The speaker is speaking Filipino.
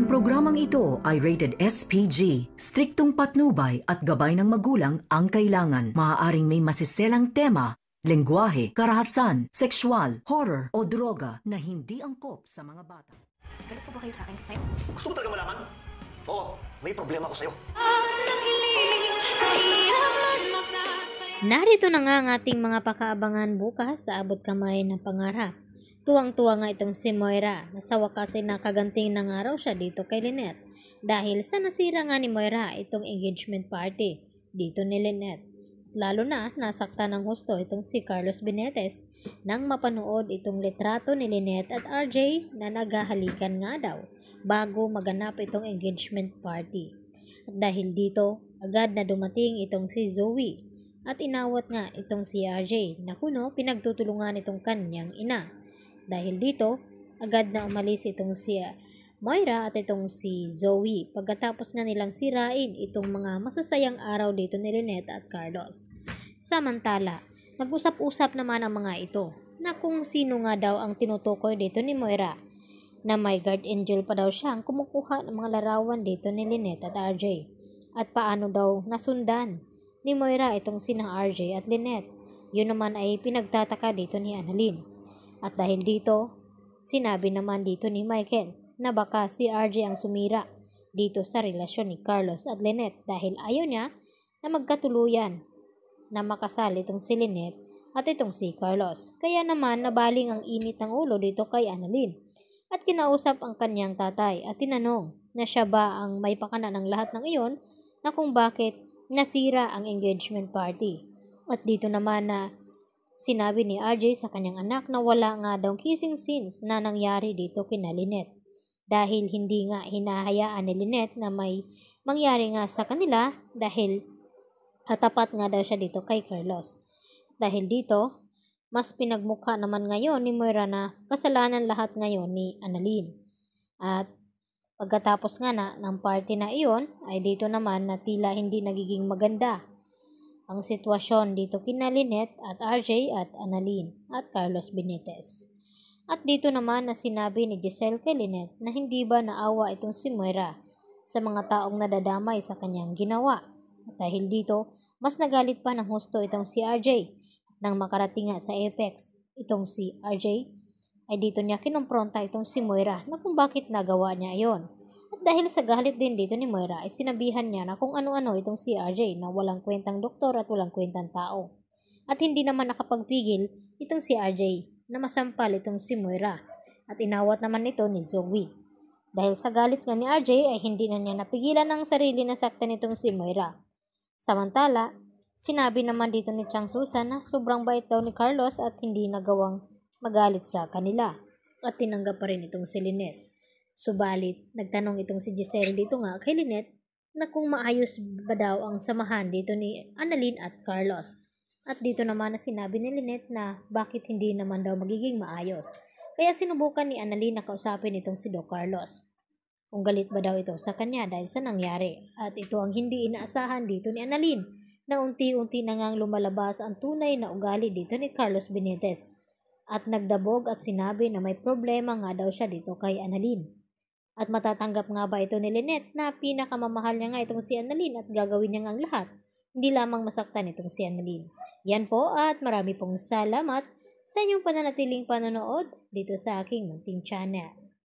Ang programang ito ay rated SPG. Striktong patnubay at gabay ng magulang ang kailangan. Maaaring may masiselang tema, lengguwahe, karahasan, sexual, horror o droga na hindi angkop sa mga bata. Galit po ba kayo sa akin? Ay? Gusto mo talaga malaman? Oo, may problema ko sa'yo. Narito na nga ang ating mga pakaabangan bukas sa abot kamay ng pangarap. Tuwang-tuwa nga itong si Moira na sa wakas ay nakaganting ng araw siya dito kay Lynette dahil sa nasira nga ni Moira itong engagement party dito ni Lynette. Lalo na nasaktan ng gusto itong si Carlos Benetes nang mapanood itong litrato ni Lynette at RJ na naghahalikan nga daw bago maganap itong engagement party. At dahil dito, agad na dumating itong si Zoe at inawat nga itong si RJ na kuno pinagtutulungan itong kanyang ina dahil dito, agad na umalis itong si ah, Moira at itong si Zoe pagkatapos nga nilang sirain itong mga masasayang araw dito ni Lynette at Carlos. Samantala, nag-usap-usap naman ang mga ito na kung sino nga daw ang tinutukoy dito ni Moira na may guard angel pa daw siya ang kumukuha ng mga larawan dito ni Lynette at RJ. At paano daw nasundan ni Moira itong sinang RJ at Lynette. Yun naman ay pinagtataka dito ni Annalyn. At dahil dito, sinabi naman dito ni Michael na baka si RJ ang sumira dito sa relasyon ni Carlos at Lynette dahil ayaw niya na magkatuluyan na makasal itong si Lynette at itong si Carlos. Kaya naman nabaling ang init ng ulo dito kay Annalyn at kinausap ang kanyang tatay at tinanong na siya ba ang may pakana ng lahat ng iyon na kung bakit nasira ang engagement party. At dito naman na Sinabi ni RJ sa kanyang anak na wala nga daw kissing scenes na nangyari dito kina Lynette. Dahil hindi nga hinahayaan ni Lynette na may mangyari nga sa kanila dahil katapat nga daw siya dito kay Carlos. Dahil dito, mas pinagmukha naman ngayon ni Moira na kasalanan lahat ngayon ni Annalyn. At pagkatapos nga na ng party na iyon ay dito naman na tila hindi nagiging maganda ang sitwasyon dito kina Lynette at RJ at Annalyn at Carlos Benitez. At dito naman na sinabi ni Giselle kay Lynette na hindi ba naawa itong si Moira sa mga taong nadadamay sa kanyang ginawa. At dahil dito, mas nagalit pa ng husto itong si RJ at nang makarating nga sa Apex itong si RJ ay dito niya kinumpronta itong si Moira na kung bakit nagawa niya iyon. At dahil sa galit din dito ni Moira ay sinabihan niya na kung ano-ano itong si RJ na walang kwentang doktor at walang kwentang tao. At hindi naman nakapagpigil itong si RJ na masampal itong si Moira at inawat naman ito ni Zoe. Dahil sa galit nga ni RJ ay hindi na niya napigilan ang sarili na saktan itong si Moira. Samantala, sinabi naman dito ni Chang Susan na sobrang bait daw ni Carlos at hindi nagawang magalit sa kanila at tinanggap pa rin itong si Lynette. Subalit, nagtanong itong si Giselle dito nga kay Lynette na kung maayos ba daw ang samahan dito ni Annalyn at Carlos. At dito naman na sinabi ni Lynette na bakit hindi naman daw magiging maayos. Kaya sinubukan ni Annalyn na kausapin itong si Do Carlos. Kung galit ba daw ito sa kanya dahil sa nangyari. At ito ang hindi inaasahan dito ni Annalyn na unti-unti na ngang lumalabas ang tunay na ugali dito ni Carlos Benitez. At nagdabog at sinabi na may problema nga daw siya dito kay Annalyn. At matatanggap nga ba ito ni Lynette na pinakamamahal niya nga itong si Annalyn at gagawin niya ang lahat? Hindi lamang masaktan itong si Annalyn. Yan po at marami pong salamat sa inyong pananatiling panonood dito sa aking munting channel.